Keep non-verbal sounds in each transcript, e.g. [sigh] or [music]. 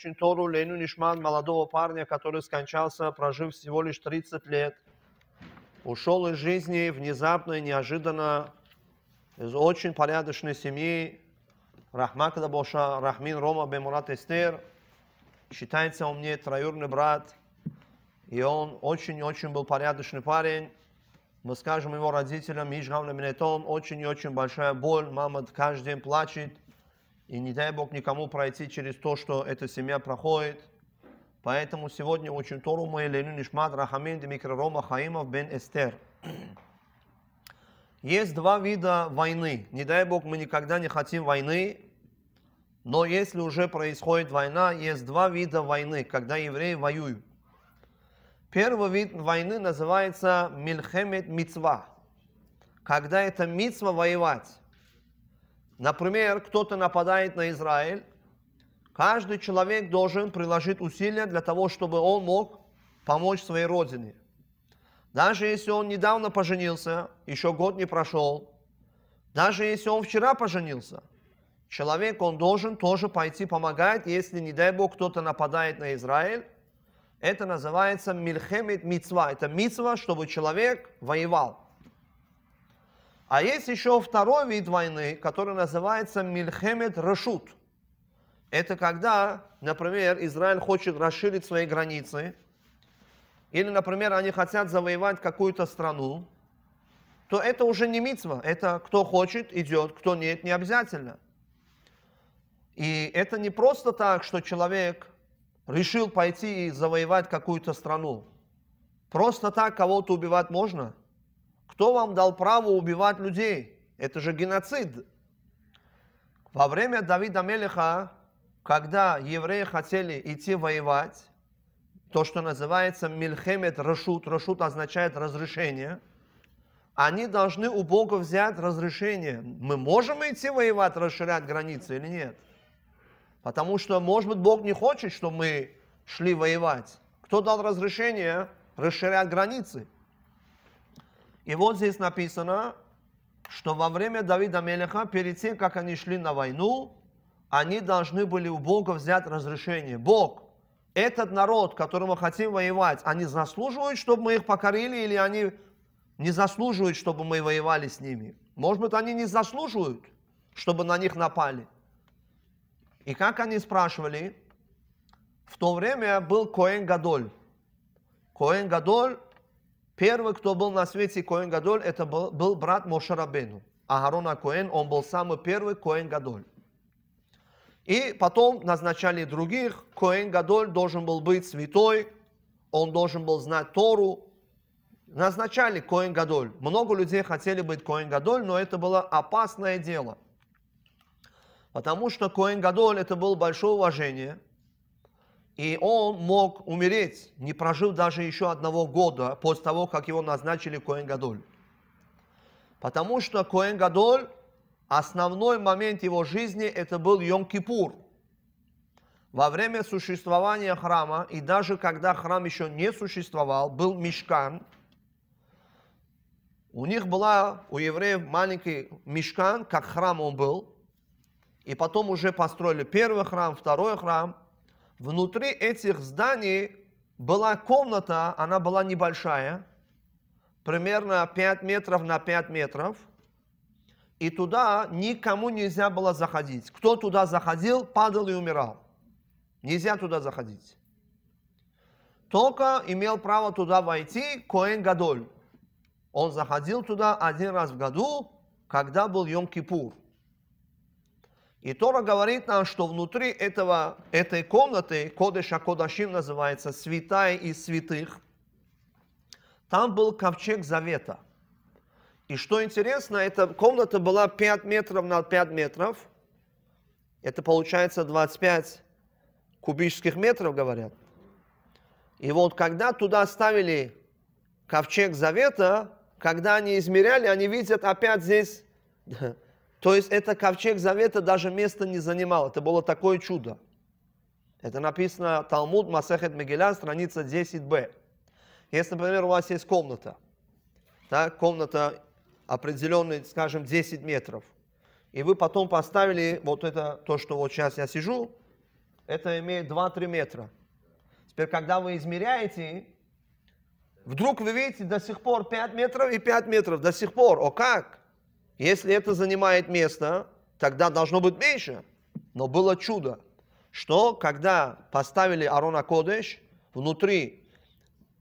очень тору Лену Нишман, молодого парня, который скончался, прожив всего лишь 30 лет. Ушел из жизни внезапно и неожиданно из очень порядочной семьи. Рахмак Дабоша, Рахмин Рома Бемурат Эстер. Считается он мне троюрный брат. И он очень-очень был порядочный парень. Мы скажем его родителям, Ижгам Ламинетон, очень очень большая боль. Мама каждый день плачет. И не дай Бог никому пройти через то, что эта семья проходит. Поэтому сегодня очень Тору Майлину Нишмат Рахамин Демикрома Хаимов бен Эстер. [clears throat] Есть два вида войны. Не дай Бог, мы никогда не хотим войны, но если уже происходит война, есть два вида войны, когда евреи воюют. Первый вид войны называется Мильхемет Мицва, когда это Мицва воевать. Например, кто-то нападает на Израиль, каждый человек должен приложить усилия для того, чтобы он мог помочь своей родине. Даже если он недавно поженился, еще год не прошел, даже если он вчера поженился, человек, он должен тоже пойти помогать, если, не дай Бог, кто-то нападает на Израиль. Это называется мильхемит мицва. Это мицва, чтобы человек воевал. А есть еще второй вид войны, который называется Мильхемет Рашут. Это когда, например, Израиль хочет расширить свои границы, или, например, они хотят завоевать какую-то страну, то это уже не митва. Это кто хочет, идет, кто нет, не обязательно. И это не просто так, что человек решил пойти и завоевать какую-то страну. Просто так кого-то убивать можно – кто вам дал право убивать людей? Это же геноцид. Во время Давида Мелеха, когда евреи хотели идти воевать, то, что называется Мельхемет Рашут, Рашут означает разрешение, они должны у Бога взять разрешение. Мы можем идти воевать, расширять границы или нет? Потому что, может быть, Бог не хочет, чтобы мы шли воевать. Кто дал разрешение расширять границы? И вот здесь написано, что во время Давида Мелеха, перед тем, как они шли на войну, они должны были у Бога взять разрешение. Бог, этот народ, которому хотим воевать, они заслуживают, чтобы мы их покорили, или они не заслуживают, чтобы мы воевали с ними? Может быть, они не заслуживают, чтобы на них напали. И как они спрашивали, в то время был Коэн Гадоль. Коэн Гадоль Первый, кто был на свете Коэн Гадоль, это был, был брат Мошарабену. Агарона Коэн, он был самый первый Коэн Гадоль. И потом назначали других. Коэн Гадоль должен был быть святой, он должен был знать Тору. Назначали Коэн Гадоль. Много людей хотели быть Коэн Гадоль, но это было опасное дело. Потому что Коэн Гадоль это было большое уважение – и он мог умереть, не прожив даже еще одного года после того, как его назначили Коэн Гадоль. Потому что Коэн Гадоль, основной момент его жизни, это был Йом-Кипур. Во время существования храма, и даже когда храм еще не существовал, был мешкан. У них была, у евреев, маленький мешкан, как храм он был. И потом уже построили первый храм, второй храм – внутри этих зданий была комната, она была небольшая, примерно 5 метров на 5 метров, и туда никому нельзя было заходить. Кто туда заходил, падал и умирал. Нельзя туда заходить. Только имел право туда войти Коэн Гадоль. Он заходил туда один раз в году, когда был Йом-Кипур. И Тора говорит нам, что внутри этого, этой комнаты, Кодыша Кодашим называется, святая из святых, там был ковчег завета. И что интересно, эта комната была 5 метров на 5 метров. Это получается 25 кубических метров, говорят. И вот когда туда ставили ковчег завета, когда они измеряли, они видят опять здесь [laughs] То есть это ковчег завета даже места не занимал. Это было такое чудо. Это написано Талмуд Масехет Мегеля, страница 10б. Если, например, у вас есть комната, да, комната определенной, скажем, 10 метров, и вы потом поставили вот это, то, что вот сейчас я сижу, это имеет 2-3 метра. Теперь, когда вы измеряете, вдруг вы видите до сих пор 5 метров и 5 метров, до сих пор, о как? Если это занимает место, тогда должно быть меньше. Но было чудо, что когда поставили Арона Кодеш внутри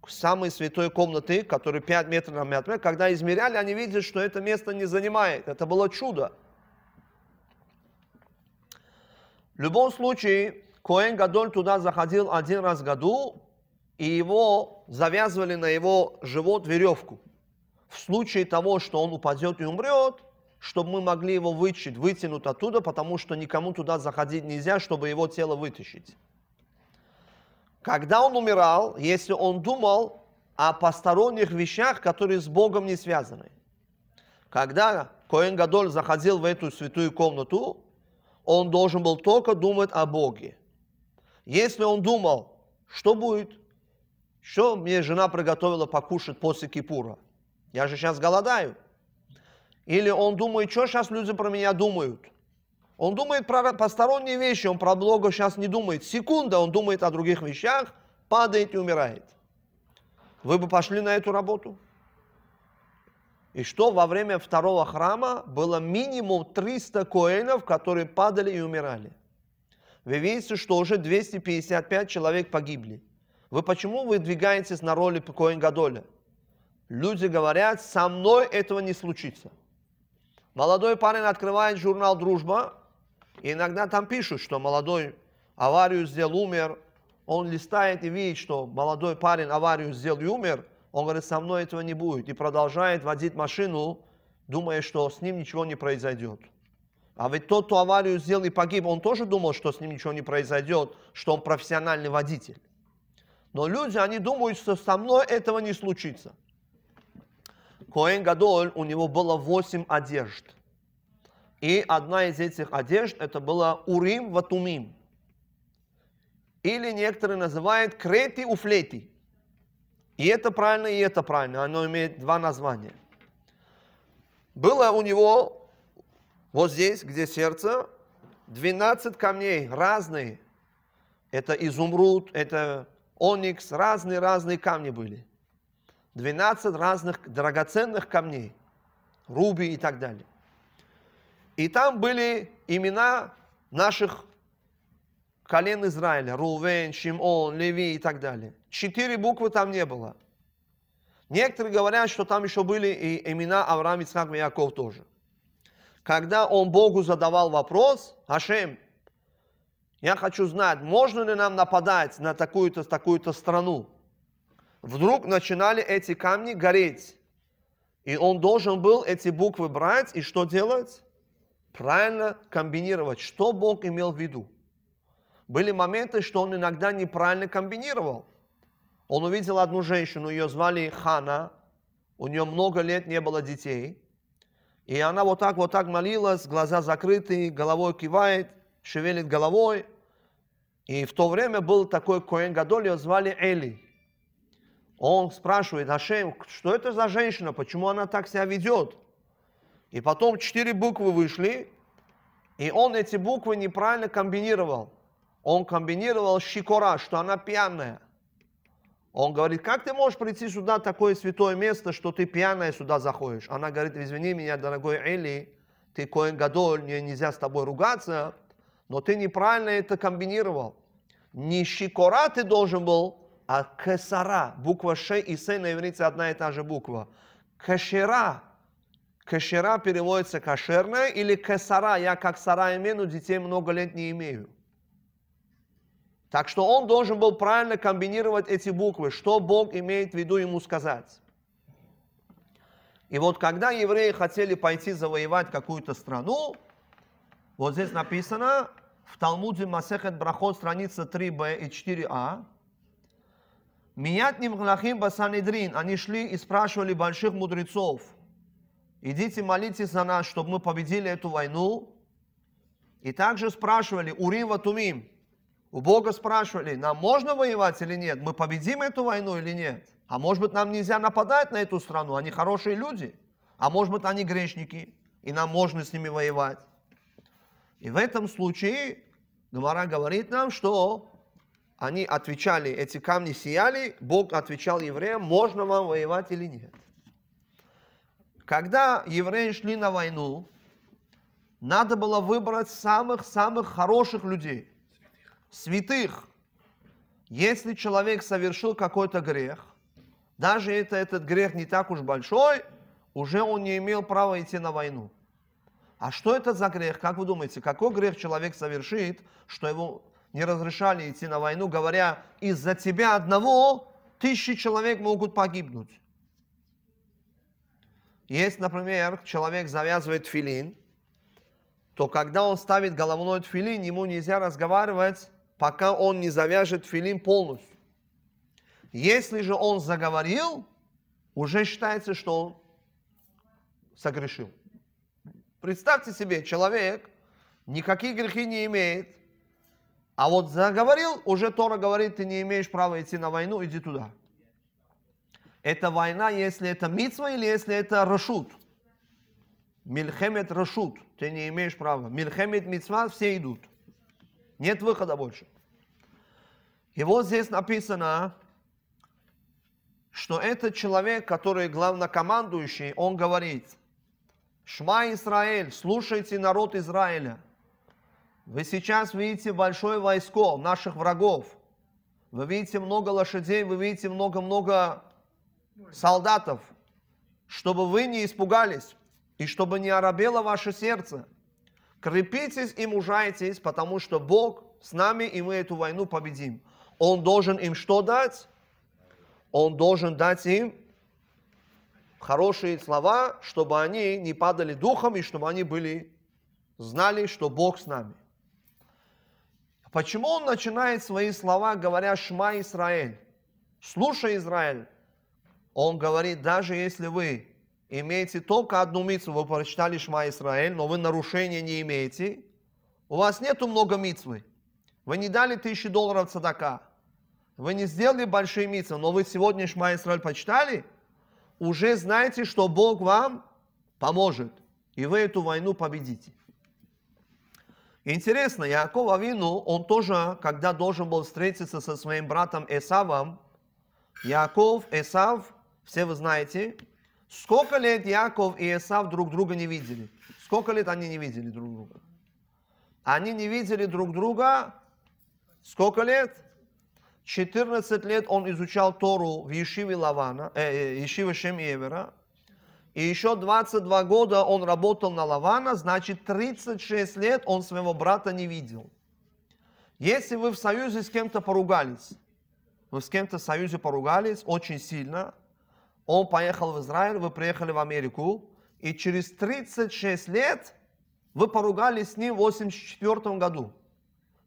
самой святой комнаты, которая 5 метров на метров, когда измеряли, они видели, что это место не занимает. Это было чудо. В любом случае, Коэн Гадоль туда заходил один раз в году, и его завязывали на его живот веревку. В случае того, что он упадет и умрет, чтобы мы могли его вытащить, вытянуть оттуда, потому что никому туда заходить нельзя, чтобы его тело вытащить. Когда он умирал, если он думал о посторонних вещах, которые с Богом не связаны. Когда Коэн Гадоль заходил в эту святую комнату, он должен был только думать о Боге. Если он думал, что будет, что мне жена приготовила покушать после Кипура, я же сейчас голодаю – или он думает, что сейчас люди про меня думают. Он думает про посторонние вещи, он про Бога сейчас не думает. Секунда, он думает о других вещах, падает и умирает. Вы бы пошли на эту работу? И что во время второго храма было минимум 300 коэнов, которые падали и умирали. Вы видите, что уже 255 человек погибли. Вы почему выдвигаетесь на роли Коин Гадоля? Люди говорят, со мной этого не случится. Молодой парень открывает журнал «Дружба», и иногда там пишут, что молодой аварию сделал, умер. Он листает и видит, что молодой парень аварию сделал и умер. Он говорит, со мной этого не будет. И продолжает водить машину, думая, что с ним ничего не произойдет. А ведь тот, кто аварию сделал и погиб, он тоже думал, что с ним ничего не произойдет, что он профессиональный водитель. Но люди, они думают, что со мной этого не случится. Коэн Гадоль, у него было восемь одежд. И одна из этих одежд это была Урим Ватумим. Или некоторые называют Крети Уфлети. И это правильно, и это правильно. Оно имеет два названия. Было у него вот здесь, где сердце, 12 камней разные. Это изумруд, это оникс, разные-разные камни были. 12 разных драгоценных камней, руби и так далее. И там были имена наших колен Израиля, Рувен, Шимон, Леви и так далее. Четыре буквы там не было. Некоторые говорят, что там еще были и имена Авраам, Ицхак и Яков тоже. Когда он Богу задавал вопрос, Ашем, я хочу знать, можно ли нам нападать на такую-то, такую-то страну? вдруг начинали эти камни гореть. И он должен был эти буквы брать и что делать? Правильно комбинировать. Что Бог имел в виду? Были моменты, что он иногда неправильно комбинировал. Он увидел одну женщину, ее звали Хана, у нее много лет не было детей. И она вот так, вот так молилась, глаза закрыты, головой кивает, шевелит головой. И в то время был такой Коэн Гадоль, ее звали Эли. Он спрашивает Ашем, что это за женщина, почему она так себя ведет? И потом четыре буквы вышли, и он эти буквы неправильно комбинировал. Он комбинировал щикора, что она пьяная. Он говорит, как ты можешь прийти сюда, такое святое место, что ты пьяная сюда заходишь? Она говорит, извини меня, дорогой Эли, ты коин гадоль, мне нельзя с тобой ругаться, но ты неправильно это комбинировал. Не щикора ты должен был а кесара, буква Ш и С на иврите одна и та же буква. Кешера, кешера переводится кошерная или кесара, я как сара имею, но детей много лет не имею. Так что он должен был правильно комбинировать эти буквы, что Бог имеет в виду ему сказать. И вот когда евреи хотели пойти завоевать какую-то страну, вот здесь написано в Талмуде Масехет Брахот, страница 3b и 4a, Миятним Глахим Басанедрин. Они шли и спрашивали больших мудрецов. Идите молитесь за нас, чтобы мы победили эту войну. И также спрашивали, Урим Ватумим. У Бога спрашивали, нам можно воевать или нет? Мы победим эту войну или нет? А может быть, нам нельзя нападать на эту страну? Они хорошие люди. А может быть, они грешники, и нам можно с ними воевать. И в этом случае Гмара говорит нам, что они отвечали, эти камни сияли, Бог отвечал евреям, можно вам воевать или нет. Когда евреи шли на войну, надо было выбрать самых-самых хороших людей, святых. Если человек совершил какой-то грех, даже это, этот грех не так уж большой, уже он не имел права идти на войну. А что это за грех? Как вы думаете, какой грех человек совершит, что его не разрешали идти на войну, говоря, из-за тебя одного тысячи человек могут погибнуть. Есть, например, человек завязывает филин, то когда он ставит головной филин, ему нельзя разговаривать, пока он не завяжет филин полностью. Если же он заговорил, уже считается, что он согрешил. Представьте себе, человек никакие грехи не имеет, а вот заговорил, уже Тора говорит, ты не имеешь права идти на войну, иди туда. Это война, если это митсва или если это рашут. Мильхемет рашут, ты не имеешь права. Мильхемет митсва, все идут. Нет выхода больше. И вот здесь написано, что этот человек, который главнокомандующий, он говорит, «Шма Израиль, слушайте народ Израиля». Вы сейчас видите большое войско наших врагов. Вы видите много лошадей, вы видите много-много солдатов, чтобы вы не испугались и чтобы не оробело ваше сердце. Крепитесь и мужайтесь, потому что Бог с нами, и мы эту войну победим. Он должен им что дать? Он должен дать им хорошие слова, чтобы они не падали духом и чтобы они были, знали, что Бог с нами. Почему он начинает свои слова, говоря «Шма Израиль», «Слушай, Израиль», он говорит, даже если вы имеете только одну митцву, вы прочитали Шма Израиль, но вы нарушения не имеете, у вас нету много митцвы, вы не дали тысячи долларов цадака, вы не сделали большие митцвы, но вы сегодня Шма Израиль почитали, уже знаете, что Бог вам поможет, и вы эту войну победите. Интересно, Яков вину, он тоже, когда должен был встретиться со своим братом Эсавом, Яков, Эсав, все вы знаете, сколько лет Яков и Эсав друг друга не видели? Сколько лет они не видели друг друга? Они не видели друг друга сколько лет? 14 лет он изучал Тору в Ешиве Лавана, э, э Ешиве Шем и и еще 22 года он работал на Лавана, значит 36 лет он своего брата не видел. Если вы в союзе с кем-то поругались, вы с кем-то в союзе поругались очень сильно, он поехал в Израиль, вы приехали в Америку, и через 36 лет вы поругались с ним в 1984 году.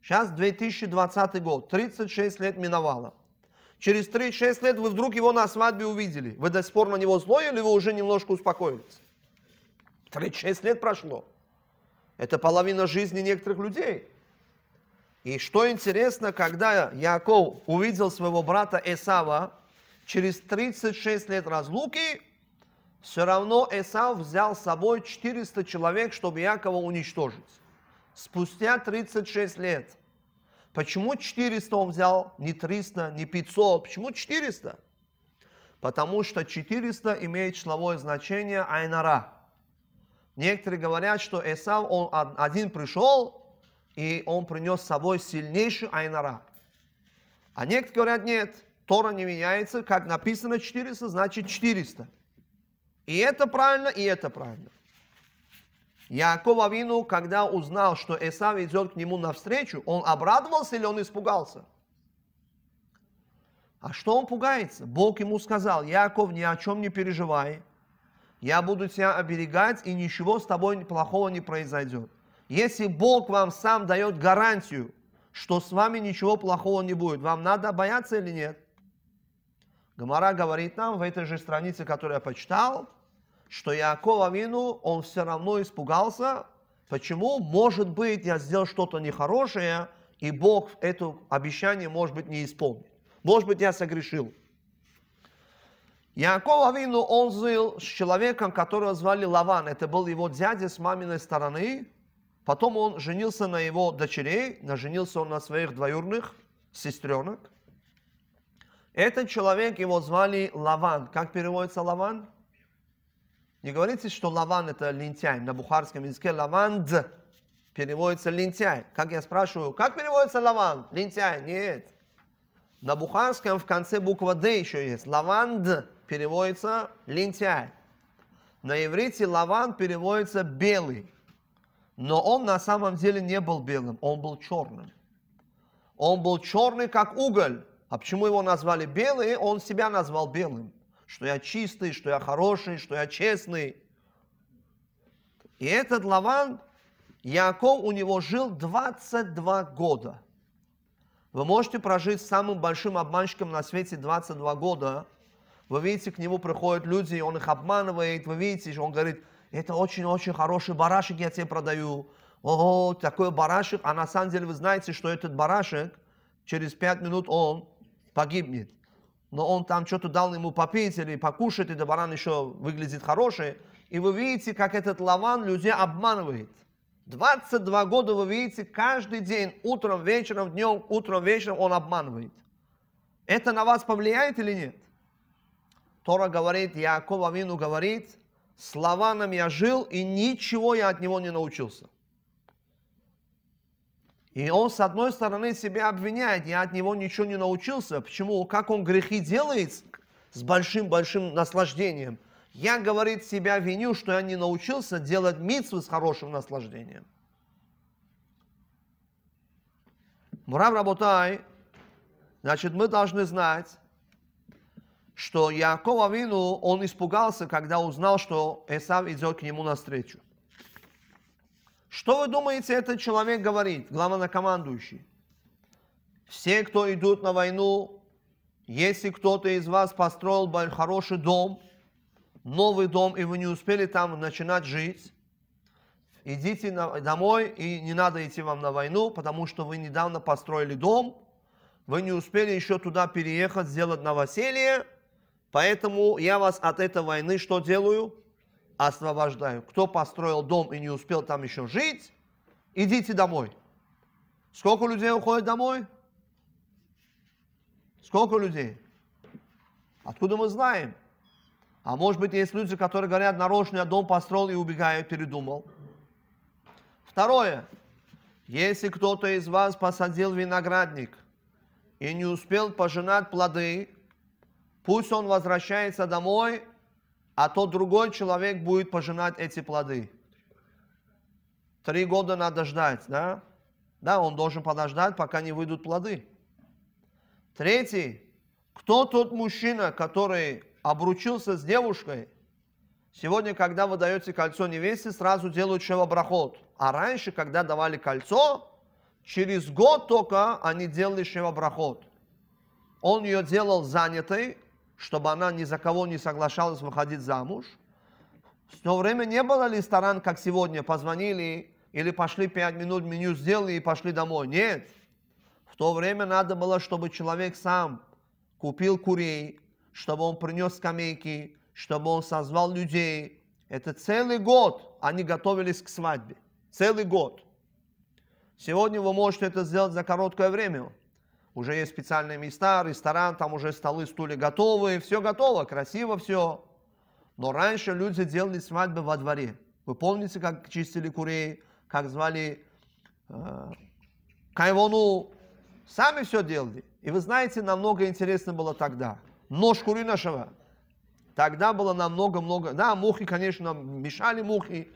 Сейчас 2020 год, 36 лет миновало через 3-6 лет вы вдруг его на свадьбе увидели. Вы до сих пор на него злой или вы уже немножко успокоились? 36 лет прошло. Это половина жизни некоторых людей. И что интересно, когда Яков увидел своего брата Эсава, через 36 лет разлуки, все равно Эсав взял с собой 400 человек, чтобы Якова уничтожить. Спустя 36 лет – Почему 400 он взял, не 300, не 500? Почему 400? Потому что 400 имеет числовое значение Айнара. Некоторые говорят, что Эсав, он один пришел, и он принес с собой сильнейший Айнара. А некоторые говорят, нет, Тора не меняется, как написано 400, значит 400. И это правильно, и это правильно. Яков Авину, когда узнал, что Эсав идет к нему навстречу, он обрадовался или он испугался? А что он пугается? Бог ему сказал, Яков, ни о чем не переживай. Я буду тебя оберегать, и ничего с тобой плохого не произойдет. Если Бог вам сам дает гарантию, что с вами ничего плохого не будет, вам надо бояться или нет? Гамара говорит нам в этой же странице, которую я почитал, что Яков вину, он все равно испугался. Почему? Может быть, я сделал что-то нехорошее, и Бог это обещание, может быть, не исполнит. Может быть, я согрешил. Яков вину, он жил с человеком, которого звали Лаван. Это был его дядя с маминой стороны. Потом он женился на его дочерей, женился он на своих двоюрных сестренок. Этот человек, его звали Лаван. Как переводится Лаван? Не говорится, что лаван это лентяй. На бухарском языке лаванд переводится лентяй. Как я спрашиваю, как переводится лаван? Лентяй. Нет. На бухарском в конце буква «д» еще есть. Лаванд переводится лентяй. На иврите лаван переводится белый. Но он на самом деле не был белым, он был черным. Он был черный, как уголь. А почему его назвали белый? Он себя назвал белым что я чистый, что я хороший, что я честный. И этот Лаван, Яков у него жил 22 года. Вы можете прожить самым большим обманщиком на свете 22 года. Вы видите, к нему приходят люди, и он их обманывает. Вы видите, он говорит, это очень-очень хороший барашек я тебе продаю. О, такой барашек. А на самом деле вы знаете, что этот барашек через 5 минут он погибнет но он там что-то дал ему попить или покушать, и да баран еще выглядит хороший. И вы видите, как этот Лаван людей обманывает. 22 года вы видите, каждый день, утром, вечером, днем, утром, вечером он обманывает. Это на вас повлияет или нет? Тора говорит, Яков Авину говорит, с Лаваном я жил, и ничего я от него не научился. И он, с одной стороны, себя обвиняет, я от него ничего не научился. Почему? Как он грехи делает с большим-большим наслаждением. Я, говорит, себя виню, что я не научился делать митсвы с хорошим наслаждением. Мурав Работай, значит, мы должны знать, что Якова Вину, он испугался, когда узнал, что Эсав идет к нему навстречу. Что вы думаете, этот человек говорит, главнокомандующий? Все, кто идут на войну, если кто-то из вас построил хороший дом, новый дом, и вы не успели там начинать жить, идите на, домой, и не надо идти вам на войну, потому что вы недавно построили дом, вы не успели еще туда переехать, сделать новоселье, поэтому я вас от этой войны что делаю? освобождаю. Кто построил дом и не успел там еще жить, идите домой. Сколько людей уходит домой? Сколько людей? Откуда мы знаем? А может быть, есть люди, которые говорят, нарочно я дом построил и убегаю, передумал. Второе. Если кто-то из вас посадил виноградник и не успел пожинать плоды, пусть он возвращается домой а то другой человек будет пожинать эти плоды. Три года надо ждать, да? Да, он должен подождать, пока не выйдут плоды. Третий, кто тот мужчина, который обручился с девушкой? Сегодня, когда вы даете кольцо невесте, сразу делают шевоброход. А раньше, когда давали кольцо, через год только они делали шевоброход. Он ее делал занятой, чтобы она ни за кого не соглашалась выходить замуж. В то время не было ресторан, как сегодня, позвонили или пошли пять минут, меню сделали и пошли домой. Нет. В то время надо было, чтобы человек сам купил курей, чтобы он принес скамейки, чтобы он созвал людей. Это целый год они готовились к свадьбе. Целый год. Сегодня вы можете это сделать за короткое время уже есть специальные места, ресторан, там уже столы, стулья готовы, все готово, красиво все. Но раньше люди делали свадьбы во дворе. Вы помните, как чистили курей, как звали э, кайвону? Сами все делали. И вы знаете, намного интересно было тогда. Нож кури нашего Тогда было намного-много... Да, мухи, конечно, мешали мухи,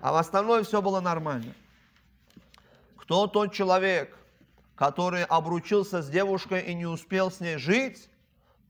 а в остальное все было нормально. Кто тот человек, который обручился с девушкой и не успел с ней жить,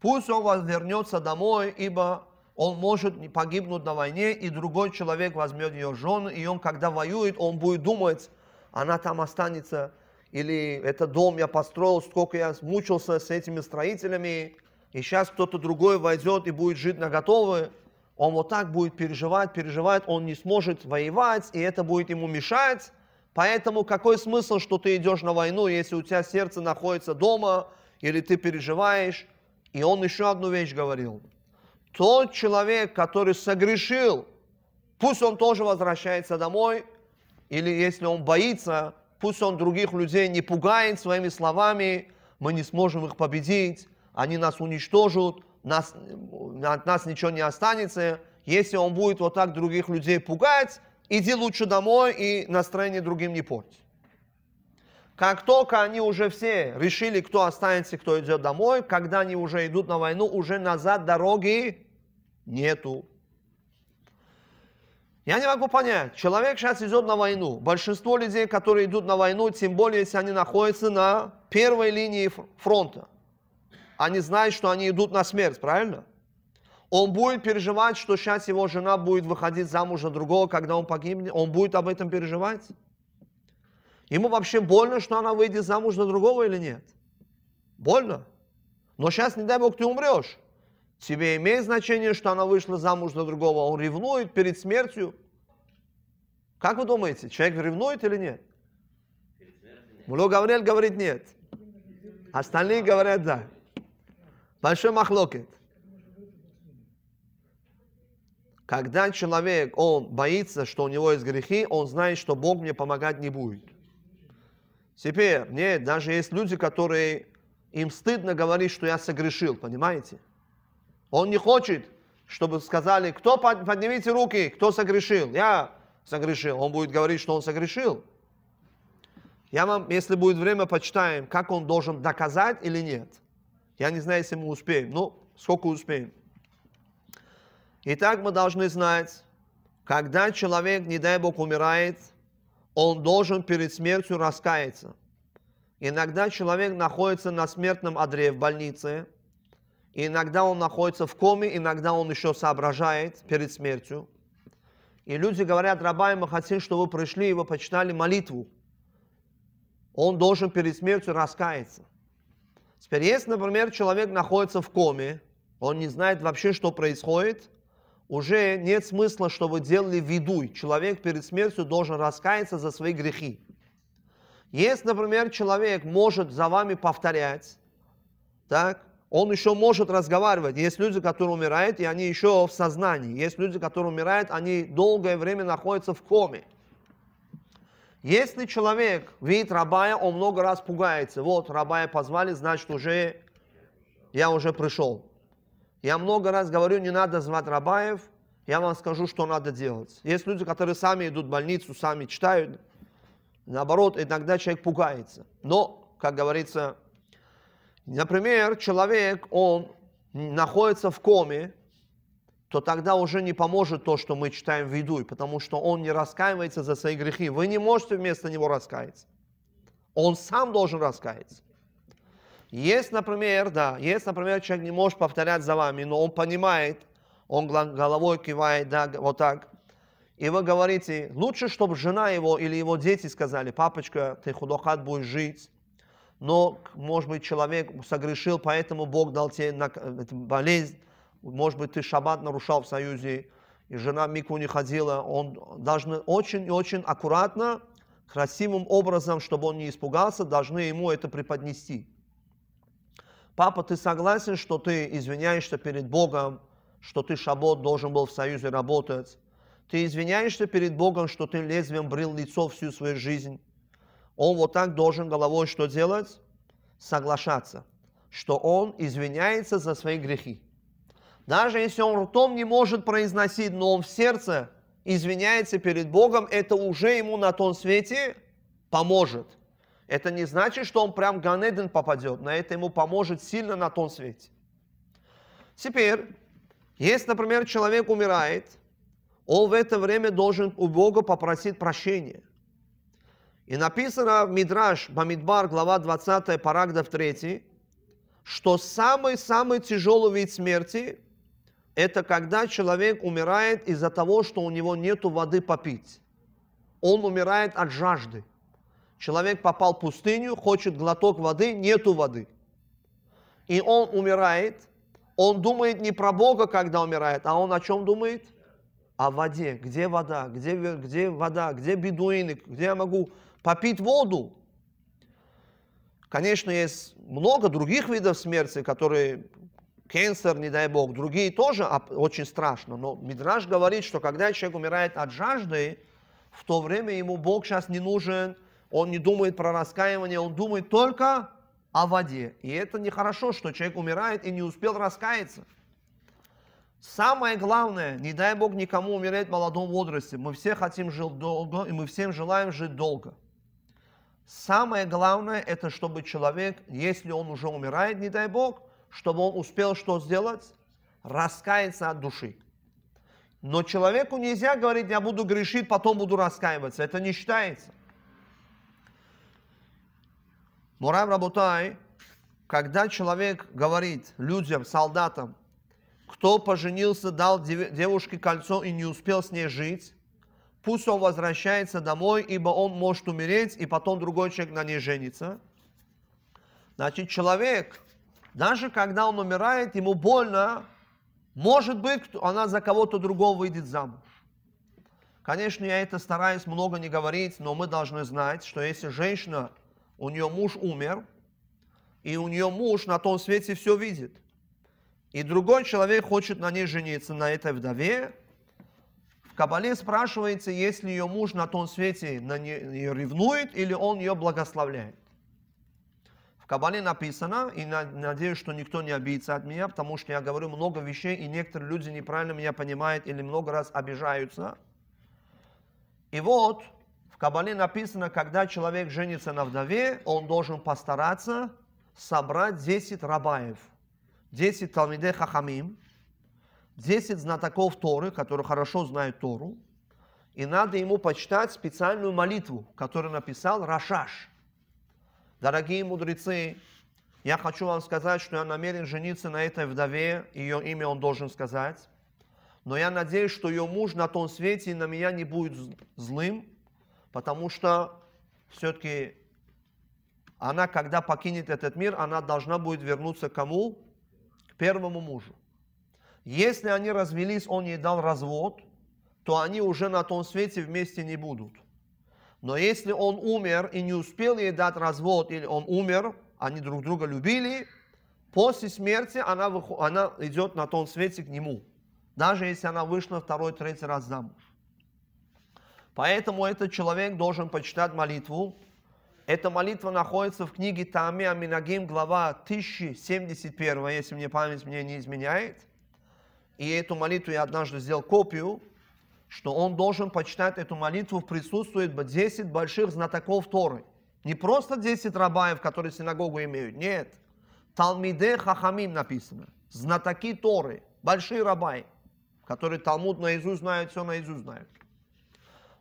пусть он возвернется домой, ибо он может погибнуть на войне, и другой человек возьмет ее жену, и он, когда воюет, он будет думать, она там останется, или этот дом я построил, сколько я мучился с этими строителями, и сейчас кто-то другой войдет и будет жить на готовы, он вот так будет переживать, переживать, он не сможет воевать, и это будет ему мешать, Поэтому какой смысл, что ты идешь на войну, если у тебя сердце находится дома, или ты переживаешь? И он еще одну вещь говорил. Тот человек, который согрешил, пусть он тоже возвращается домой, или если он боится, пусть он других людей не пугает своими словами, мы не сможем их победить, они нас уничтожат, нас, э, от нас ничего не останется. Если он будет вот так других людей пугать, иди лучше домой и настроение другим не порть. Как только они уже все решили, кто останется, кто идет домой, когда они уже идут на войну, уже назад дороги нету. Я не могу понять, человек сейчас идет на войну. Большинство людей, которые идут на войну, тем более, если они находятся на первой линии фронта, они знают, что они идут на смерть, правильно? Он будет переживать, что сейчас его жена будет выходить замуж за другого, когда он погибнет. Он будет об этом переживать? Ему вообще больно, что она выйдет замуж за другого или нет? Больно. Но сейчас, не дай бог, ты умрешь. Тебе имеет значение, что она вышла замуж за другого? Он ревнует перед смертью. Как вы думаете, человек ревнует или нет? Муло Гавриэль говорит нет. Остальные говорят да. Большой махлокет. Когда человек, он боится, что у него есть грехи, он знает, что Бог мне помогать не будет. Теперь, мне даже есть люди, которые, им стыдно говорить, что я согрешил, понимаете? Он не хочет, чтобы сказали, кто, поднимите руки, кто согрешил. Я согрешил. Он будет говорить, что он согрешил. Я вам, если будет время, почитаем, как он должен доказать или нет. Я не знаю, если мы успеем. Ну, сколько успеем. Итак, мы должны знать, когда человек, не дай Бог, умирает, он должен перед смертью раскаяться. Иногда человек находится на смертном одре в больнице, иногда он находится в коме, иногда он еще соображает перед смертью. И люди говорят, Рабай, мы хотим, чтобы вы пришли и вы почитали молитву. Он должен перед смертью раскаяться. Теперь, если, например, человек находится в коме, он не знает вообще, что происходит, уже нет смысла, чтобы делали видуй. Человек перед смертью должен раскаяться за свои грехи. Если, например, человек может за вами повторять, так, он еще может разговаривать. Есть люди, которые умирают, и они еще в сознании. Есть люди, которые умирают, они долгое время находятся в коме. Если человек видит рабая, он много раз пугается. Вот, рабая позвали, значит, уже я уже пришел. Я много раз говорю, не надо звать Рабаев, я вам скажу, что надо делать. Есть люди, которые сами идут в больницу, сами читают. Наоборот, иногда человек пугается. Но, как говорится, например, человек, он находится в коме, то тогда уже не поможет то, что мы читаем в еду, потому что он не раскаивается за свои грехи. Вы не можете вместо него раскаяться. Он сам должен раскаяться. Есть, например, да, есть, например, человек не может повторять за вами, но он понимает, он головой кивает, да, вот так. И вы говорите, лучше, чтобы жена его или его дети сказали, папочка, ты худохат будешь жить. Но, может быть, человек согрешил, поэтому Бог дал тебе э, болезнь. Может быть, ты шаббат нарушал в союзе, и жена мику не ходила. Он должен очень и очень аккуратно, красивым образом, чтобы он не испугался, должны ему это преподнести. Папа, ты согласен, что ты извиняешься перед Богом, что ты шабот должен был в союзе работать? Ты извиняешься перед Богом, что ты лезвием брил лицо всю свою жизнь? Он вот так должен головой что делать? Соглашаться, что он извиняется за свои грехи. Даже если он ртом не может произносить, но он в сердце извиняется перед Богом, это уже ему на том свете поможет – это не значит, что он прям в Ганеден попадет. но это ему поможет сильно на том свете. Теперь, если, например, человек умирает, он в это время должен у Бога попросить прощения. И написано в Мидраш, Бамидбар, глава 20, параграф 3, что самый-самый тяжелый вид смерти – это когда человек умирает из-за того, что у него нет воды попить. Он умирает от жажды. Человек попал в пустыню, хочет глоток воды, нету воды. И он умирает. Он думает не про Бога, когда умирает, а он о чем думает? О воде. Где вода? Где, где вода? Где бедуины? Где я могу попить воду? Конечно, есть много других видов смерти, которые кенсер, не дай бог, другие тоже а очень страшно. Но Мидраш говорит, что когда человек умирает от жажды, в то время ему Бог сейчас не нужен – он не думает про раскаивание, он думает только о воде. И это нехорошо, что человек умирает и не успел раскаяться. Самое главное, не дай Бог никому умереть в молодом возрасте. Мы все хотим жить долго, и мы всем желаем жить долго. Самое главное, это чтобы человек, если он уже умирает, не дай Бог, чтобы он успел что сделать? Раскаяться от души. Но человеку нельзя говорить, я буду грешить, потом буду раскаиваться. Это не считается. Мурам Рабутай, когда человек говорит людям, солдатам, кто поженился, дал девушке кольцо и не успел с ней жить, пусть он возвращается домой, ибо он может умереть, и потом другой человек на ней женится. Значит, человек, даже когда он умирает, ему больно, может быть, она за кого-то другого выйдет замуж. Конечно, я это стараюсь много не говорить, но мы должны знать, что если женщина у нее муж умер, и у нее муж на том свете все видит. И другой человек хочет на ней жениться, на этой вдове. В Кабале спрашивается, если ее муж на том свете на нее ревнует или он ее благословляет. В Кабале написано, и надеюсь, что никто не обидится от меня, потому что я говорю много вещей, и некоторые люди неправильно меня понимают или много раз обижаются. И вот в Кабале написано, когда человек женится на вдове, он должен постараться собрать 10 рабаев, 10 Талмидей хахамим, 10 знатоков Торы, которые хорошо знают Тору, и надо ему почитать специальную молитву, которую написал Рашаш. Дорогие мудрецы, я хочу вам сказать, что я намерен жениться на этой вдове, ее имя он должен сказать, но я надеюсь, что ее муж на том свете на меня не будет злым, потому что все-таки она, когда покинет этот мир, она должна будет вернуться к кому? К первому мужу. Если они развелись, он ей дал развод, то они уже на том свете вместе не будут. Но если он умер и не успел ей дать развод, или он умер, они друг друга любили, после смерти она, она идет на том свете к нему. Даже если она вышла второй, третий раз замуж. Поэтому этот человек должен почитать молитву. Эта молитва находится в книге Тааме Аминагим, глава 1071, если мне память мне не изменяет. И эту молитву я однажды сделал копию, что он должен почитать эту молитву, присутствует 10 больших знатоков Торы. Не просто 10 рабаев, которые синагогу имеют, нет. Талмиде Хахамим написано. Знатоки Торы, большие рабаи, которые Талмуд наизусть знают, все наизусть знают.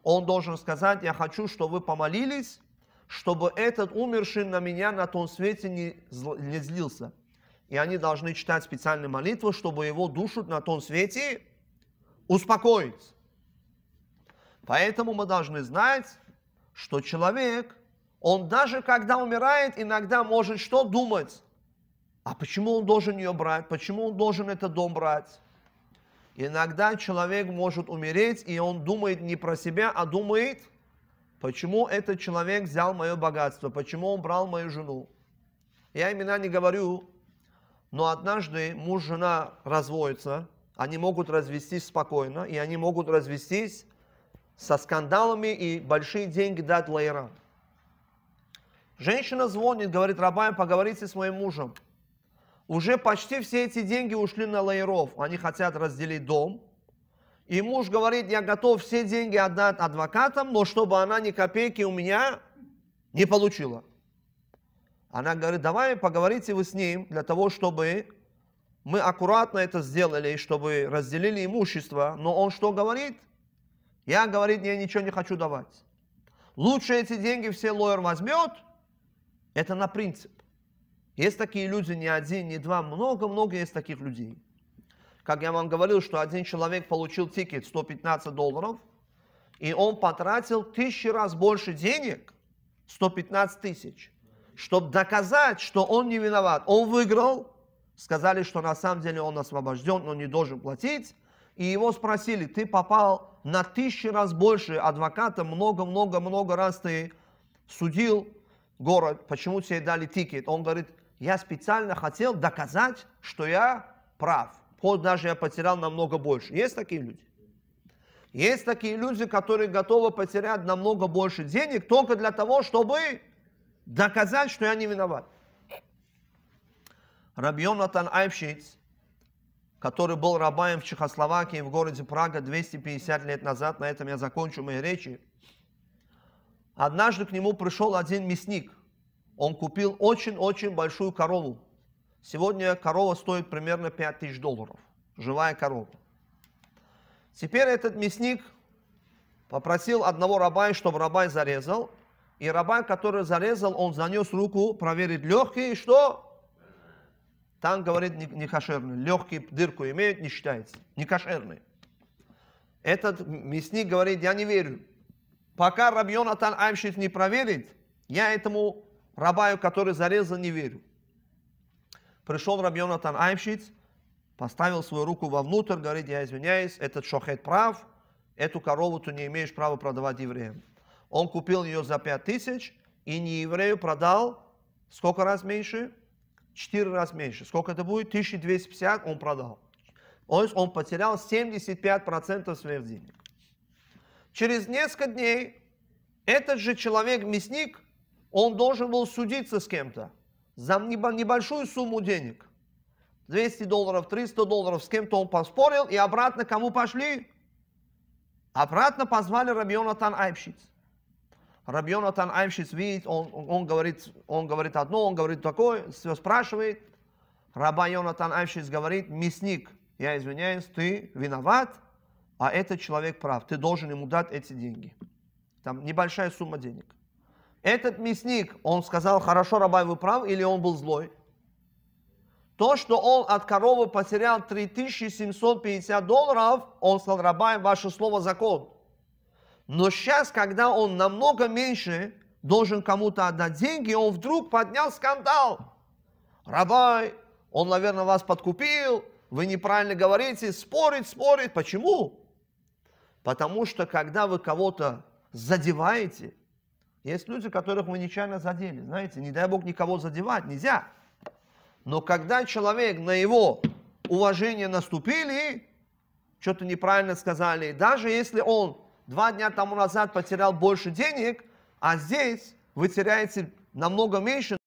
Он должен сказать, я хочу, чтобы вы помолились, чтобы этот умерший на меня на том свете не, зл, не злился. И они должны читать специальные молитвы, чтобы его душу на том свете успокоить. Поэтому мы должны знать, что человек, он даже когда умирает, иногда может что думать? А почему он должен ее брать? Почему он должен этот дом брать? Иногда человек может умереть, и он думает не про себя, а думает, почему этот человек взял мое богатство, почему он брал мою жену. Я имена не говорю, но однажды муж и жена разводятся, они могут развестись спокойно, и они могут развестись со скандалами и большие деньги дать лайерам. Женщина звонит, говорит, Рабай, поговорите с моим мужем. Уже почти все эти деньги ушли на лаеров. Они хотят разделить дом. И муж говорит, я готов все деньги отдать адвокатам, но чтобы она ни копейки у меня не получила. Она говорит, давай поговорите вы с ним для того, чтобы мы аккуратно это сделали, чтобы разделили имущество. Но он что говорит? Я, говорит, я ничего не хочу давать. Лучше эти деньги все лоер возьмет. Это на принцип. Есть такие люди не один, не два, много-много есть таких людей. Как я вам говорил, что один человек получил тикет 115 долларов, и он потратил тысячи раз больше денег, 115 тысяч, чтобы доказать, что он не виноват. Он выиграл, сказали, что на самом деле он освобожден, но не должен платить. И его спросили, ты попал на тысячи раз больше адвоката, много-много-много раз ты судил город, почему тебе дали тикет? Он говорит, я специально хотел доказать, что я прав. Вот даже я потерял намного больше. Есть такие люди? Есть такие люди, которые готовы потерять намного больше денег только для того, чтобы доказать, что я не виноват. Натан Айпшиц, который был рабаем в Чехословакии, в городе Прага 250 лет назад, на этом я закончу мои речи, однажды к нему пришел один мясник – он купил очень-очень большую корову. Сегодня корова стоит примерно 5 тысяч долларов. Живая корова. Теперь этот мясник попросил одного раба, чтобы рабай зарезал. И раба, который зарезал, он занес руку проверить легкие, и что? Там, говорит, не, не кошерный. Легкие дырку имеют, не считается. Не кошерный. Этот мясник говорит, я не верю. Пока Рабьон Атан Айбшит не проверит, я этому Рабаю, который зарезал, не верю. Пришел Рабьонатан Аймшиц, поставил свою руку вовнутрь, говорит, я извиняюсь, этот шохет прав, эту корову ты не имеешь права продавать евреям. Он купил ее за пять тысяч и не еврею продал сколько раз меньше? Четыре раз меньше. Сколько это будет? 1250 он продал. Он есть он потерял 75% своих денег. Через несколько дней этот же человек-мясник он должен был судиться с кем-то за небольшую сумму денег. 200 долларов, 300 долларов, с кем-то он поспорил, и обратно кому пошли? Обратно позвали Рабионатан Айпшиц. Тан Айпшиц видит, он, он, говорит, он говорит одно, он говорит такое, все спрашивает. Раба Йонатан Айпшиц говорит, мясник, я извиняюсь, ты виноват, а этот человек прав, ты должен ему дать эти деньги. Там небольшая сумма денег этот мясник, он сказал, хорошо, Рабай, вы прав, или он был злой? То, что он от коровы потерял 3750 долларов, он сказал, Рабай, ваше слово закон. Но сейчас, когда он намного меньше должен кому-то отдать деньги, он вдруг поднял скандал. Рабай, он, наверное, вас подкупил, вы неправильно говорите, спорить, спорить. Почему? Потому что, когда вы кого-то задеваете – есть люди, которых мы нечаянно задели. Знаете, не дай Бог никого задевать, нельзя. Но когда человек на его уважение наступили, что-то неправильно сказали, даже если он два дня тому назад потерял больше денег, а здесь вы теряете намного меньше,